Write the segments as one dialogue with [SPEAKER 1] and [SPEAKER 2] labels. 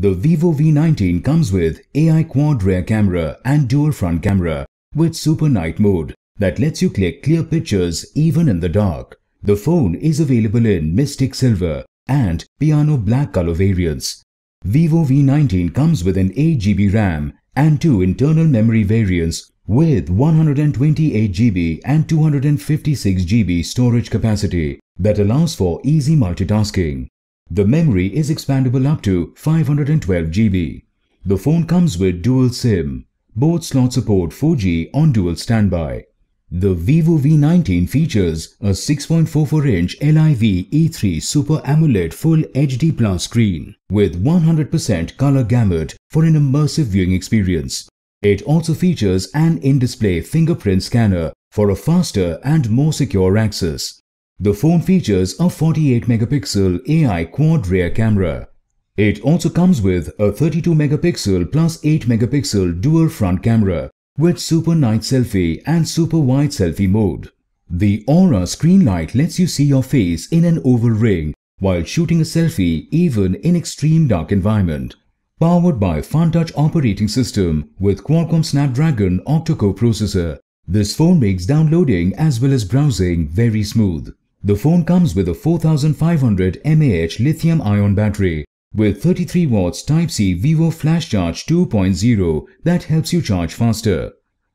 [SPEAKER 1] The Vivo V19 comes with AI quad rear camera and dual front camera with super night mode that lets you click clear pictures even in the dark. The phone is available in Mystic Silver and Piano Black color variants. Vivo V19 comes with an 8GB RAM and two internal memory variants with 128GB and 256GB storage capacity that allows for easy multitasking. The memory is expandable up to 512 GB. The phone comes with dual SIM. Both slots support 4G on dual standby. The Vivo V19 features a 6.44-inch LIV E3 Super AMOLED Full HD Plus screen with 100% color gamut for an immersive viewing experience. It also features an in-display fingerprint scanner for a faster and more secure access. The phone features a 48 megapixel AI quad rear camera. It also comes with a 32 megapixel plus 8 megapixel dual front camera with super night selfie and super wide selfie mode. The Aura screen light lets you see your face in an oval ring while shooting a selfie even in extreme dark environment. Powered by FunTouch operating system with Qualcomm Snapdragon octa-core processor, this phone makes downloading as well as browsing very smooth. The phone comes with a 4500 mAh lithium-ion battery with 33 watts Type-C Vivo Flash Charge 2.0 that helps you charge faster.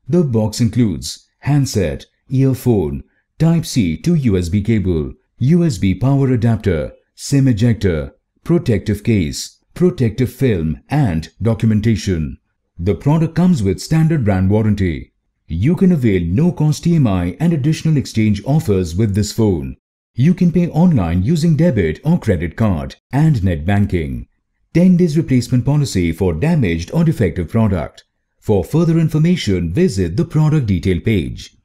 [SPEAKER 1] The box includes handset, earphone, Type-C to USB cable, USB power adapter, SIM ejector, protective case, protective film and documentation. The product comes with standard brand warranty. You can avail no-cost EMI and additional exchange offers with this phone. You can pay online using debit or credit card and net banking. 10 days replacement policy for damaged or defective product. For further information, visit the product detail page.